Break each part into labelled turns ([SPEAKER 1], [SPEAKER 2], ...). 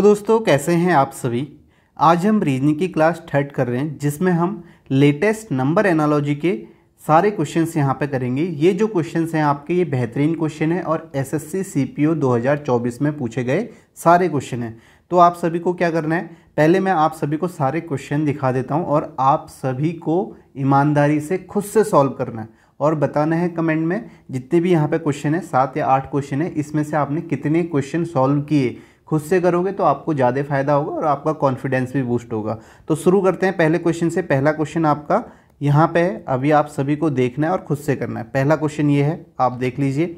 [SPEAKER 1] तो दोस्तों कैसे हैं आप सभी आज हम रीजनिंग की क्लास थर्ड कर रहे हैं जिसमें हम लेटेस्ट नंबर एनालॉजी के सारे क्वेश्चंस यहाँ पे करेंगे ये जो क्वेश्चंस हैं आपके ये बेहतरीन क्वेश्चन है और एसएससी सीपीओ 2024 में पूछे गए सारे क्वेश्चन हैं तो आप सभी को क्या करना है पहले मैं आप सभी को सारे क्वेश्चन दिखा देता हूँ और आप सभी को ईमानदारी से खुद से सॉल्व करना है और बताना है कमेंट में जितने भी यहाँ पे क्वेश्चन है सात या आठ क्वेश्चन है इसमें से आपने कितने क्वेश्चन सॉल्व किए खुद से करोगे तो आपको ज़्यादा फायदा होगा और आपका कॉन्फिडेंस भी बूस्ट होगा तो शुरू करते हैं पहले क्वेश्चन से पहला क्वेश्चन आपका यहाँ पे है अभी आप सभी को देखना है और खुद से करना है पहला क्वेश्चन ये है आप देख लीजिए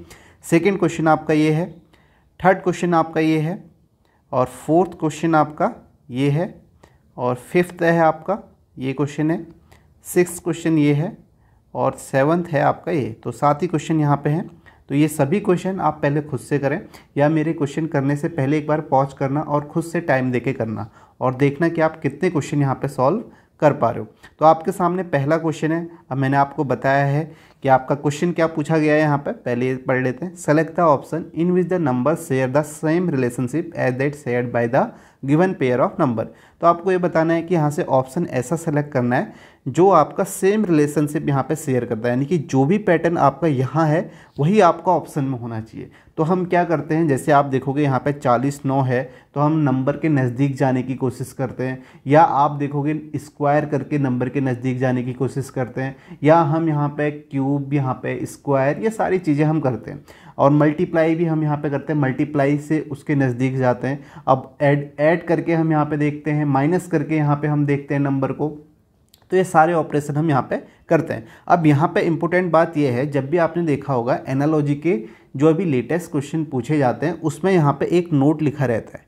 [SPEAKER 1] सेकेंड क्वेश्चन आपका ये है थर्ड क्वेश्चन आपका ये है और फोर्थ क्वेश्चन आपका ये है और फिफ्थ है आपका ये क्वेश्चन है सिक्स क्वेश्चन ये है और सेवन्थ है आपका ये तो सात ही क्वेश्चन यहाँ पे हैं तो ये सभी क्वेश्चन आप पहले खुद से करें या मेरे क्वेश्चन करने से पहले एक बार पॉज करना और खुद से टाइम दे करना और देखना कि आप कितने क्वेश्चन यहाँ पर सॉल्व कर पा रहे हो तो आपके सामने पहला क्वेश्चन है अब मैंने आपको बताया है कि आपका क्वेश्चन क्या पूछा गया है यहाँ पर पहले पढ़ लेते हैं select the option in which the number share the same relationship as that share by the given pair of number तो आपको ये बताना है कि यहाँ से ऑप्शन ऐसा सेलेक्ट करना है जो आपका सेम रिलेशनशिप यहाँ पे शेयर करता है यानी कि जो भी पैटर्न आपका यहाँ है वही आपका ऑप्शन में होना चाहिए तो हम क्या करते हैं जैसे आप देखोगे यहाँ पे चालीस नौ है तो हम नंबर के नज़दीक जाने की कोशिश करते हैं या आप देखोगे स्क्वायर करके नंबर के नज़दीक जाने की कोशिश करते हैं या हम यहाँ पर क्यूब यहाँ पर स्क्वायर ये सारी चीज़ें हम करते हैं और मल्टीप्लाई भी हम यहाँ पे करते हैं मल्टीप्लाई से उसके नज़दीक जाते हैं अब ऐड ऐड करके हम यहाँ पे देखते हैं माइनस करके यहाँ पे हम देखते हैं नंबर को तो ये सारे ऑपरेशन हम यहाँ पे करते हैं अब यहाँ पे इम्पोर्टेंट बात ये है जब भी आपने देखा होगा एनालॉजी के जो अभी लेटेस्ट क्वेश्चन पूछे जाते हैं उसमें यहाँ पर एक नोट लिखा रहता है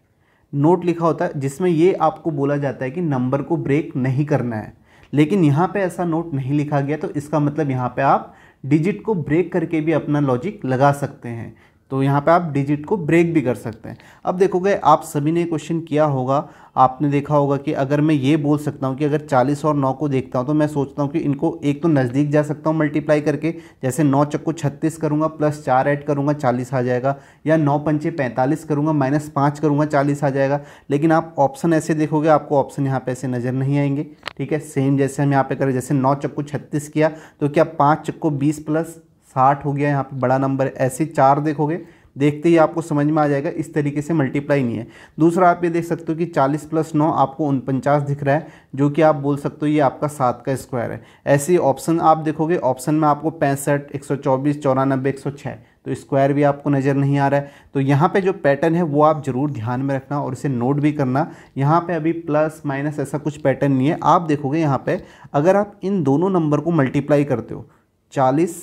[SPEAKER 1] नोट लिखा होता है जिसमें ये आपको बोला जाता है कि नंबर को ब्रेक नहीं करना है लेकिन यहाँ पे ऐसा नोट नहीं लिखा गया तो इसका मतलब यहाँ पे आप डिजिट को ब्रेक करके भी अपना लॉजिक लगा सकते हैं तो यहाँ पे आप डिजिट को ब्रेक भी कर सकते हैं अब देखोगे आप सभी ने क्वेश्चन किया होगा आपने देखा होगा कि अगर मैं ये बोल सकता हूँ कि अगर 40 और 9 को देखता हूँ तो मैं सोचता हूँ कि इनको एक तो नज़दीक जा सकता हूँ मल्टीप्लाई करके जैसे 9 चक्को 36 करूँगा प्लस चार ऐड करूँगा 40 आ जाएगा या 9 पंचे 45 करूँगा माइनस पाँच करूँगा 40 आ जाएगा लेकिन आप ऑप्शन ऐसे देखोगे आपको ऑप्शन यहाँ पर ऐसे नज़र नहीं आएंगे ठीक है सेम जैसे हम यहाँ पर करें जैसे नौ चक्को छत्तीस किया तो क्या पाँच चक्को बीस प्लस साठ हो गया यहाँ पे बड़ा नंबर है ऐसे चार देखोगे देखते ही आपको समझ में आ जाएगा इस तरीके से मल्टीप्लाई नहीं है दूसरा आप ये देख सकते हो कि 40 प्लस नौ आपको उनपचास दिख रहा है जो कि आप बोल सकते हो ये आपका सात का स्क्वायर है ऐसे ऑप्शन आप देखोगे ऑप्शन में आपको पैंसठ एक सौ चौबीस चौरानबे एक सौ छः तो स्क्वायर भी आपको नज़र नहीं आ रहा है तो यहाँ पे जो पैटर्न है वो आप ज़रूर ध्यान में रखना और इसे नोट भी करना यहाँ पे अभी प्लस माइनस ऐसा कुछ पैटर्न नहीं है आप देखोगे यहाँ पे अगर आप इन दोनों नंबर को मल्टीप्लाई करते हो चालीस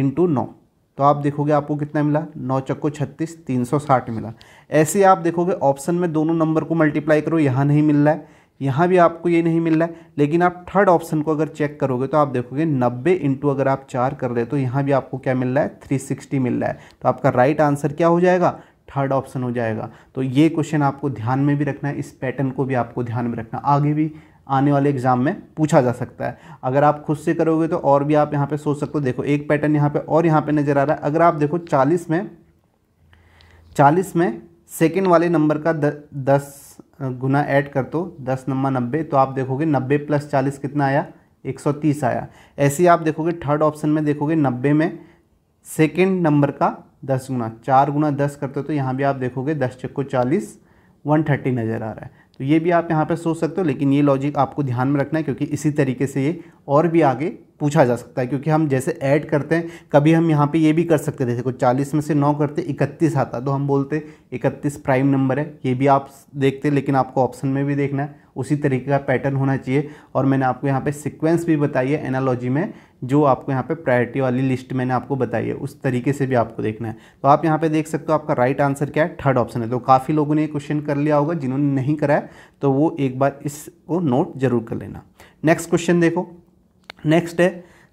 [SPEAKER 1] इंटू नौ तो आप देखोगे आपको कितना मिला नौ चक्को छत्तीस तीन सौ साठ मिला ऐसे आप देखोगे ऑप्शन में दोनों नंबर को मल्टीप्लाई करो यहाँ नहीं मिल रहा है यहाँ भी आपको ये नहीं मिल रहा है लेकिन आप थर्ड ऑप्शन को अगर चेक करोगे तो आप देखोगे नब्बे इंटू अगर आप चार कर रहे तो यहाँ भी आपको क्या मिल रहा है थ्री सिक्सटी मिल रहा है तो आपका राइट आंसर क्या हो जाएगा थर्ड ऑप्शन हो जाएगा तो ये क्वेश्चन आपको ध्यान में भी रखना है इस पैटर्न को भी आपको ध्यान में रखना आगे भी आने वाले एग्ज़ाम में पूछा जा सकता है अगर आप खुद से करोगे तो और भी आप यहाँ पे सोच सकते हो देखो एक पैटर्न यहाँ पे और यहाँ पे नज़र आ रहा है अगर आप देखो 40 में 40 में सेकेंड वाले नंबर का द, दस गुना ऐड कर दो दस नंबर नब्बे तो आप देखोगे नब्बे प्लस चालीस कितना आया एक सौ तीस आया ऐसे ही आप देखोगे थर्ड ऑप्शन में देखोगे नब्बे में सेकेंड नंबर का दस गुना चार गुना दस करते हो तो यहाँ भी आप देखोगे दस चक्को चालीस वन थर्टी नज़र आ रहा है तो ये भी आप यहाँ पर सोच सकते हो लेकिन ये लॉजिक आपको ध्यान में रखना है क्योंकि इसी तरीके से ये और भी आगे पूछा जा सकता है क्योंकि हम जैसे ऐड करते हैं कभी हम यहाँ पे ये भी कर सकते थे देखो चालीस में से नौ करते इकतीस आता तो हम बोलते इकतीस प्राइम नंबर है ये भी आप देखते लेकिन आपको ऑप्शन में भी देखना है उसी तरीके का पैटर्न होना चाहिए और मैंने आपको यहाँ पे सीक्वेंस भी बताई है एनालॉजी में जो आपको यहाँ पे प्रायोरिटी वाली लिस्ट मैंने आपको बताई है उस तरीके से भी आपको देखना है तो आप यहाँ पे देख सकते हो आपका राइट आंसर क्या है थर्ड ऑप्शन है तो काफ़ी लोगों ने ये क्वेश्चन कर लिया होगा जिन्होंने नहीं करा है तो वो एक बार इसको नोट जरूर कर लेना नेक्स्ट क्वेश्चन देखो नेक्स्ट है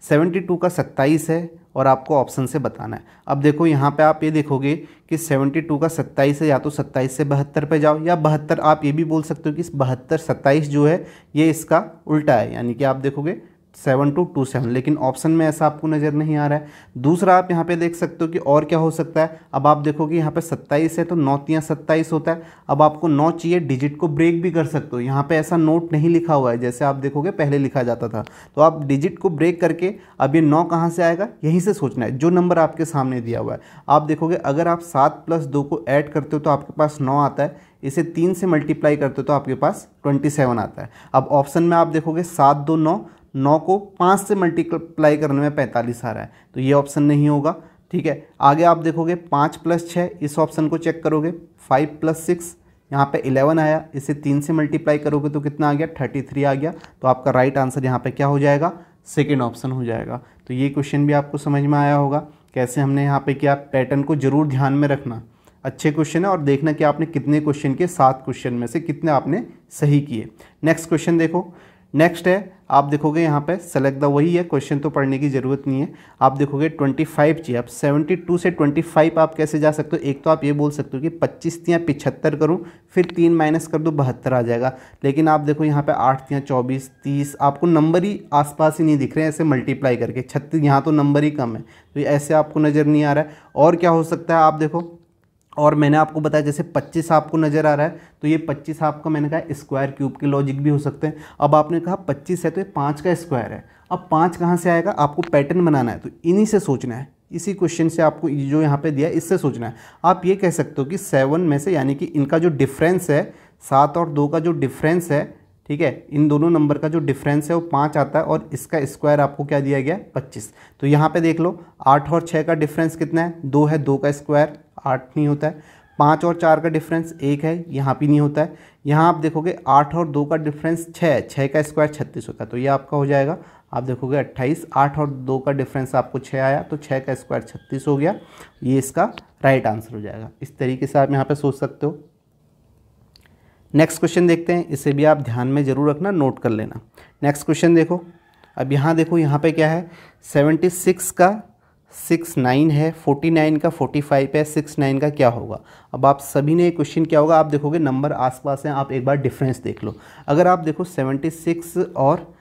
[SPEAKER 1] सेवेंटी टू का सत्ताईस है और आपको ऑप्शन से बताना है अब देखो यहाँ पे आप ये देखोगे कि 72 का 27 है या तो 27 से बहत्तर पे जाओ या बहत्तर आप ये भी बोल सकते हो कि बहत्तर सत्ताईस जो है ये इसका उल्टा है यानी कि आप देखोगे सेवन टू टू सेवन लेकिन ऑप्शन में ऐसा आपको नज़र नहीं आ रहा है दूसरा आप यहाँ पे देख सकते हो कि और क्या हो सकता है अब आप देखोगे यहाँ पे सत्ताईस है तो नौ तिया सत्ताईस होता है अब आपको नौ चाहिए डिजिट को ब्रेक भी कर सकते हो यहाँ पे ऐसा नोट नहीं लिखा हुआ है जैसे आप देखोगे पहले लिखा जाता था तो आप डिजिट को ब्रेक करके अब ये नौ कहाँ से आएगा यहीं से सोचना है जो नंबर आपके सामने दिया हुआ है आप देखोगे अगर आप सात प्लस दो को ऐड करते हो तो आपके पास नौ आता है इसे तीन से मल्टीप्लाई करते हो तो आपके पास ट्वेंटी सेवन आता है अब ऑप्शन में आप देखोगे सात दो नौ नौ को पाँच से मल्टीप्लाई करने में पैंतालीस आ रहा है तो ये ऑप्शन नहीं होगा ठीक है आगे आप देखोगे पाँच प्लस छः इस ऑप्शन को चेक करोगे फाइव प्लस सिक्स यहाँ पे इलेवन आया इसे तीन से मल्टीप्लाई करोगे तो कितना आ गया थर्टी थ्री आ गया तो आपका राइट आंसर यहाँ पे क्या हो जाएगा सेकेंड ऑप्शन हो जाएगा तो ये क्वेश्चन भी आपको समझ में आया होगा कैसे हमने यहाँ पर किया पैटर्न को जरूर ध्यान में रखना अच्छे क्वेश्चन है और देखना कि आपने कितने क्वेश्चन के सात क्वेश्चन में से कितने आपने सही किए नेक्स्ट क्वेश्चन देखो नेक्स्ट है आप देखोगे यहाँ पे सेलेक्ट द वही है क्वेश्चन तो पढ़ने की ज़रूरत नहीं है आप देखोगे 25 चाहिए आप टू से 25 आप कैसे जा सकते हो एक तो आप ये बोल सकते हो कि पच्चीस तियाँ पिछहत्तर करूँ फिर तीन माइनस कर दो बहत्तर आ जाएगा लेकिन आप देखो यहाँ पे आठ तियाँ चौबीस तीस आपको नंबर ही आसपास ही नहीं दिख रहे हैं ऐसे मल्टीप्लाई करके छत्तीस यहाँ तो नंबर ही कम है तो ऐसे आपको नज़र नहीं आ रहा है और क्या हो सकता है आप देखो और मैंने आपको बताया जैसे 25 आपको नज़र आ रहा है तो ये 25 आपका मैंने कहा स्क्वायर क्यूब के लॉजिक भी हो सकते हैं अब आपने कहा 25 है तो ये पाँच का स्क्वायर है अब पाँच कहाँ से आएगा आपको पैटर्न बनाना है तो इन्हीं से सोचना है इसी क्वेश्चन से आपको जो यहाँ पे दिया इससे सोचना है आप ये कह सकते हो कि सेवन में से यानी कि इनका जो डिफरेंस है सात और दो का जो डिफरेंस है ठीक है इन दोनों नंबर का जो डिफरेंस है वो पाँच आता है और इसका स्क्वायर आपको क्या दिया गया है पच्चीस तो यहाँ पे देख लो आठ और छः का डिफरेंस कितना है दो है दो का स्क्वायर आठ नहीं होता है पाँच और चार का डिफरेंस एक है यहाँ भी नहीं होता है यहाँ आप देखोगे आठ और दो का डिफरेंस छः छः का स्क्वायर छत्तीस होता है तो ये आपका हो जाएगा आप देखोगे अट्ठाईस आठ और दो का डिफरेंस आपको छः आया तो छः का स्क्वायर छत्तीस हो गया ये इसका राइट आंसर हो जाएगा इस तरीके से आप यहाँ पर सोच सकते हो नेक्स्ट क्वेश्चन देखते हैं इसे भी आप ध्यान में जरूर रखना नोट कर लेना नेक्स्ट क्वेश्चन देखो अब यहाँ देखो यहाँ पे क्या है सेवेंटी सिक्स का सिक्स नाइन है फोर्टी नाइन का फोर्टी फाइव है सिक्स नाइन का क्या होगा अब आप सभी ने क्वेश्चन क्या होगा आप देखोगे नंबर आसपास हैं आप एक बार डिफरेंस देख लो अगर आप देखो सेवेंटी सिक्स और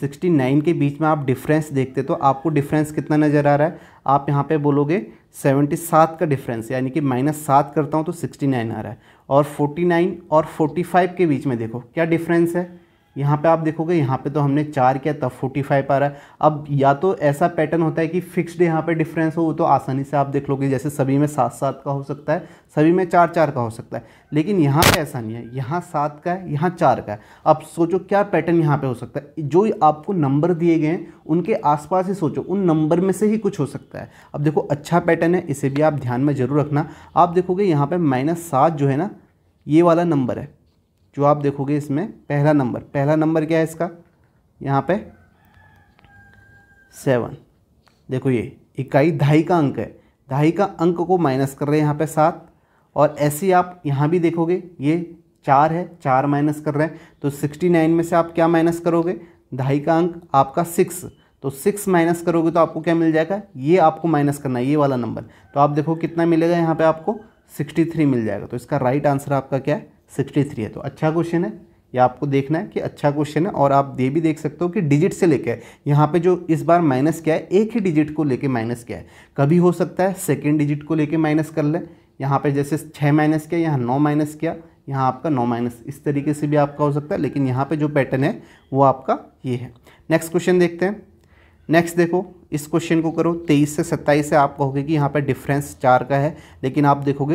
[SPEAKER 1] सिक्सटी नाइन के बीच में आप डिफरेंस देखते तो आपको डिफरेंस कितना नज़र आ रहा है आप यहाँ पे बोलोगे सेवेंटी सात का डिफरेंस यानी कि माइनस सात करता हूँ तो सिक्सटी नाइन आ रहा है और फोर्टी नाइन और फोर्टी फाइव के बीच में देखो क्या डिफरेंस है यहाँ पे आप देखोगे यहाँ पे तो हमने चार किया तब फोर्टी फाइव आ रहा है अब या तो ऐसा पैटर्न होता है कि फिक्स्ड यहाँ पे डिफरेंस हो वो तो आसानी से आप देख लोगे जैसे सभी में सात सात का हो सकता है सभी में चार चार का हो सकता है लेकिन यहाँ पे ऐसा नहीं है यहाँ सात का है यहाँ चार का है अब सोचो क्या पैटर्न यहाँ पर हो सकता है जो आपको नंबर दिए गए हैं उनके आसपास ही सोचो उन नंबर में से ही कुछ हो सकता है अब देखो अच्छा पैटर्न है इसे भी आप ध्यान में जरूर रखना आप देखोगे यहाँ पर माइनस सात जो है ना ये वाला नंबर है जो आप देखोगे इसमें पहला नंबर पहला नंबर क्या है इसका यहाँ पे सेवन देखो ये इकाई ढाई का अंक है ढाई का अंक को माइनस कर रहे हैं यहाँ पे सात और ऐसे आप यहाँ भी देखोगे ये चार है चार माइनस कर रहे हैं तो सिक्सटी नाइन में से आप क्या माइनस करोगे ढाई का अंक आपका सिक्स तो सिक्स माइनस करोगे तो आपको क्या मिल जाएगा ये आपको माइनस करना है ये वाला नंबर तो आप देखो कितना मिलेगा यहाँ पे आपको सिक्सटी थ्री मिल जाएगा तो इसका राइट आंसर आपका क्या है सिक्सटी थ्री है तो अच्छा क्वेश्चन है ये आपको देखना है कि अच्छा क्वेश्चन है और आप ये भी देख सकते हो कि डिजिट से लेकर यहाँ पे जो इस बार माइनस क्या है एक ही डिजिट को लेके माइनस क्या है कभी हो सकता है सेकेंड डिजिट को लेके माइनस कर लें यहाँ पे जैसे छः माइनस किया यहाँ नौ माइनस किया यहाँ आपका नौ माइनस इस तरीके से भी आपका हो सकता है लेकिन यहाँ पर जो पैटर्न है वो आपका ये है नेक्स्ट क्वेश्चन देखते हैं नेक्स्ट देखो इस क्वेश्चन को करो तेईस से सत्ताईस से आप कहोगे कि यहाँ पर डिफरेंस चार का है लेकिन आप देखोगे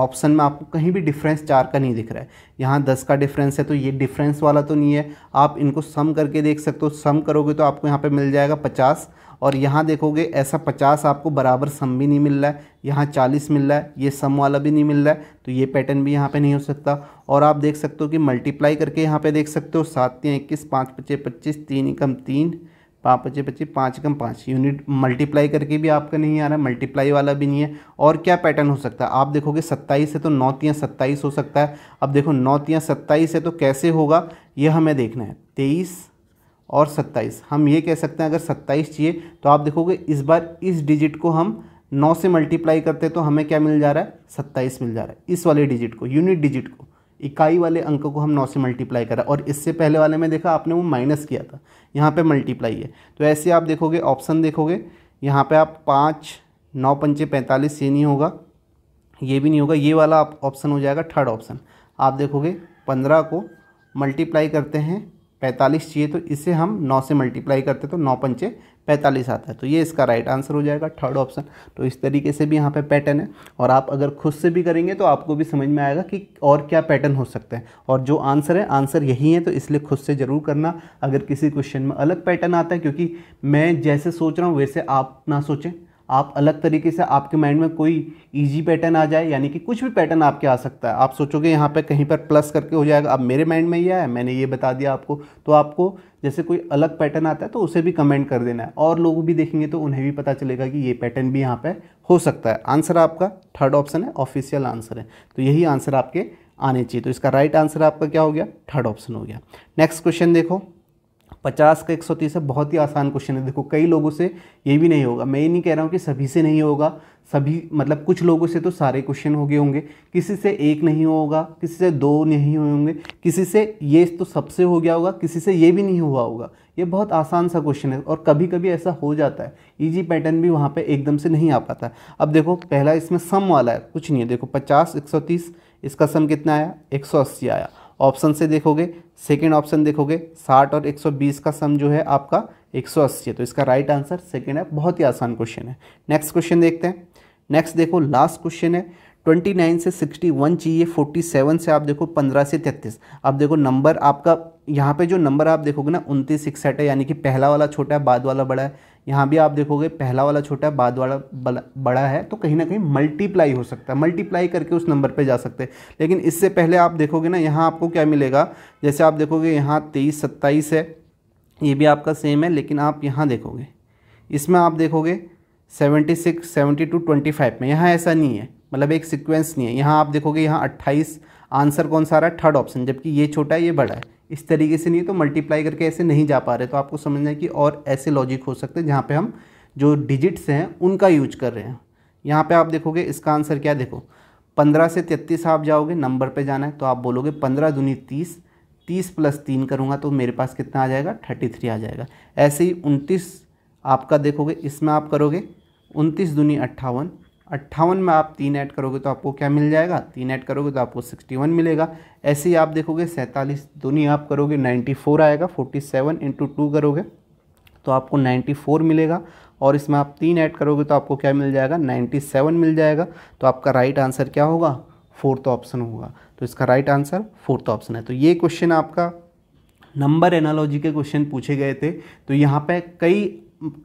[SPEAKER 1] ऑप्शन में आपको कहीं भी डिफरेंस चार का नहीं दिख रहा है यहाँ दस का डिफरेंस है तो ये डिफरेंस वाला तो नहीं है आप इनको सम करके देख सकते हो सम करोगे तो आपको यहाँ पर मिल जाएगा पचास और यहाँ देखोगे ऐसा पचास आपको बराबर सम भी नहीं मिल रहा है यहाँ चालीस मिल रहा है ये सम वाला भी नहीं मिल रहा है तो ये पैटर्न भी यहाँ पर नहीं हो सकता और आप देख सकते हो कि मल्टीप्लाई करके यहाँ पर देख सकते हो सात तीन इक्कीस पाँच पच्चीस पच्चीस तीन एकम तीन पाँच पच्चे पच्चीस पाँच कम पाँच यूनिट मल्टीप्लाई करके भी आपका नहीं आ रहा मल्टीप्लाई वाला भी नहीं है और क्या पैटर्न हो सकता है आप देखोगे सत्ताईस है तो नौ तियाँ सत्ताईस हो सकता है अब देखो नौ तियाँ सत्ताईस है तो कैसे होगा यह हमें देखना है तेईस और सत्ताईस हम ये कह सकते हैं अगर सत्ताईस चाहिए तो आप देखोगे इस बार इस डिजिट को हम नौ से मल्टीप्लाई करते तो हमें क्या मिल जा रहा है सत्ताईस मिल जा रहा है इस वाले डिजिट को यूनिट डिजिट को इकाई वाले अंक को हम नौ से मल्टीप्लाई करा और इससे पहले वाले में देखा आपने वो माइनस किया था यहाँ पे मल्टीप्लाई है तो ऐसे आप देखोगे ऑप्शन देखोगे यहाँ पे आप पाँच नौ पंचे पैंतालीस ये नहीं होगा ये भी नहीं होगा ये वाला आप ऑप्शन हो जाएगा थर्ड ऑप्शन आप देखोगे पंद्रह को मल्टीप्लाई करते हैं पैंतालीस चाहिए तो इसे हम नौ से मल्टीप्लाई करते तो नौ पंचे पैंतालीस आता है तो ये इसका राइट आंसर हो जाएगा थर्ड ऑप्शन तो इस तरीके से भी यहाँ पे पैटर्न है और आप अगर खुद से भी करेंगे तो आपको भी समझ में आएगा कि और क्या पैटर्न हो सकते हैं और जो आंसर है आंसर यही है तो इसलिए खुद से ज़रूर करना अगर किसी क्वेश्चन में अलग पैटर्न आता है क्योंकि मैं जैसे सोच रहा हूँ वैसे आप ना सोचें आप अलग तरीके से आपके माइंड में कोई इजी पैटर्न आ जाए यानी कि कुछ भी पैटर्न आपके आ सकता है आप सोचोगे यहाँ पे कहीं पर प्लस करके हो जाएगा अब मेरे माइंड में ये आया मैंने ये बता दिया आपको तो आपको जैसे कोई अलग पैटर्न आता है तो उसे भी कमेंट कर देना है और लोग भी देखेंगे तो उन्हें भी पता चलेगा कि ये पैटर्न भी यहाँ पर हो सकता है आंसर आपका थर्ड ऑप्शन है ऑफिशियल आंसर है तो यही आंसर आपके आने चाहिए तो इसका राइट right आंसर आपका क्या हो गया थर्ड ऑप्शन हो गया नेक्स्ट क्वेश्चन देखो पचास का एक सौ तीस है बहुत ही आसान क्वेश्चन है देखो कई लोगों से ये भी नहीं होगा मैं ये नहीं कह रहा हूँ कि सभी से नहीं होगा सभी मतलब कुछ लोगों से तो सारे क्वेश्चन हो गए होंगे किसी से एक नहीं होगा किसी से दो नहीं हुए होंगे किसी से ये तो सबसे हो गया होगा किसी से ये भी नहीं हुआ होगा ये बहुत आसान सा क्वेश्चन है और कभी कभी ऐसा हो जाता है ईजी पैटर्न भी वहाँ पर एकदम से नहीं आ पाता है अब देखो पहला इसमें सम वाला है कुछ नहीं है देखो पचास एक सौ तीस इसका सम कितना आया एक सौ अस्सी आया ऑप्शन से देखोगे सेकेंड ऑप्शन देखोगे साठ और 120 का सम जो है आपका 180 है तो इसका राइट आंसर सेकेंड है बहुत ही आसान क्वेश्चन है नेक्स्ट क्वेश्चन देखते हैं नेक्स्ट देखो लास्ट क्वेश्चन है 29 से 61 चाहिए 47 से आप देखो 15 से 33 अब देखो नंबर आपका यहाँ पे जो नंबर आप देखोगे ना उनतीस इकसठ है यानी कि पहला वाला छोटा है बाद वाला बड़ा है यहाँ भी आप देखोगे पहला वाला छोटा है बाद वाला बड़ा है तो कहीं ना कहीं मल्टीप्लाई हो सकता है मल्टीप्लाई करके उस नंबर पे जा सकते हैं लेकिन इससे पहले आप देखोगे ना यहाँ आपको क्या मिलेगा जैसे आप देखोगे यहाँ तेईस सत्ताईस है ये भी आपका सेम है लेकिन आप यहाँ देखोगे इसमें आप देखोगे seventy six seventy two twenty five में यहाँ ऐसा नहीं है मतलब एक सिक्वेंस नहीं है यहाँ आप देखोगे यहाँ अट्ठाईस आंसर कौन सा आ रहा है थर्ड ऑप्शन जबकि ये छोटा है ये बड़ा है इस तरीके से नहीं तो मल्टीप्लाई करके ऐसे नहीं जा पा रहे तो आपको समझना है कि और ऐसे लॉजिक हो सकते हैं जहाँ पे हम जो डिजिट्स हैं उनका यूज कर रहे हैं यहाँ पे आप देखोगे इसका आंसर क्या देखो पंद्रह से तैतीस आप जाओगे नंबर पे जाना है तो आप बोलोगे पंद्रह दूनी तीस तीस प्लस तीन करूँगा तो मेरे पास कितना आ जाएगा थर्टी थ्री आ जाएगा ऐसे ही उनतीस आपका देखोगे इसमें आप करोगे उनतीस दूनी अट्ठावन अट्ठावन में आप तीन ऐड करोगे तो आपको क्या मिल जाएगा तीन ऐड करोगे तो आपको सिक्सटी वन मिलेगा ऐसे ही आप देखोगे सैंतालीस दूनी आप करोगे नाइन्टी फोर आएगा फोर्टी सेवन इंटू टू करोगे तो आपको नाइन्टी फोर मिलेगा और इसमें आप तीन ऐड करोगे तो आपको क्या मिल जाएगा नाइन्टी सेवन मिल जाएगा तो आपका राइट आंसर क्या होगा फोर्थ ऑप्शन होगा तो इसका राइट आंसर फोर्थ ऑप्शन है तो ये क्वेश्चन आपका नंबर एनालॉजी के क्वेश्चन पूछे गए थे तो यहाँ पे कई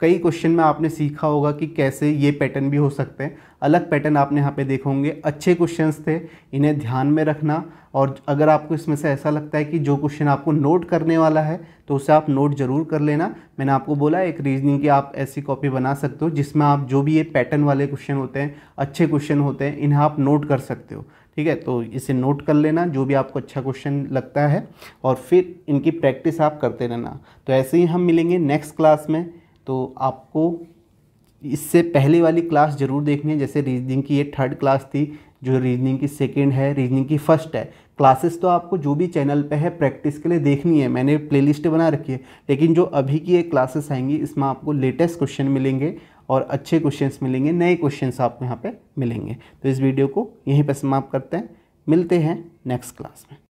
[SPEAKER 1] कई क्वेश्चन में आपने सीखा होगा कि कैसे ये पैटर्न भी हो सकते हैं अलग पैटर्न आपने यहाँ पे देखे होंगे अच्छे क्वेश्चंस थे इन्हें ध्यान में रखना और अगर आपको इसमें से ऐसा लगता है कि जो क्वेश्चन आपको नोट करने वाला है तो उसे आप नोट ज़रूर कर लेना मैंने आपको बोला एक रीजनिंग की आप ऐसी कॉपी बना सकते हो जिसमें आप जो भी ये पैटर्न वाले क्वेश्चन होते हैं अच्छे क्वेश्चन होते हैं इन्हें आप नोट कर सकते हो ठीक है तो इसे नोट कर लेना जो भी आपको अच्छा क्वेश्चन लगता है और फिर इनकी प्रैक्टिस आप करते रहना तो ऐसे ही हम मिलेंगे नेक्स्ट क्लास में तो आपको इससे पहले वाली क्लास ज़रूर देखनी है जैसे रीजनिंग की ये थर्ड क्लास थी जो रीजनिंग की सेकेंड है रीजनिंग की फर्स्ट है क्लासेस तो आपको जो भी चैनल पे है प्रैक्टिस के लिए देखनी है मैंने प्लेलिस्ट बना रखी है लेकिन जो अभी की ये क्लासेस आएंगी इसमें आपको लेटेस्ट क्वेश्चन मिलेंगे और अच्छे क्वेश्चंस मिलेंगे नए क्वेश्चंस आपको यहाँ पे मिलेंगे तो इस वीडियो को यहीं पर समाप्त करते हैं मिलते हैं नेक्स्ट क्लास में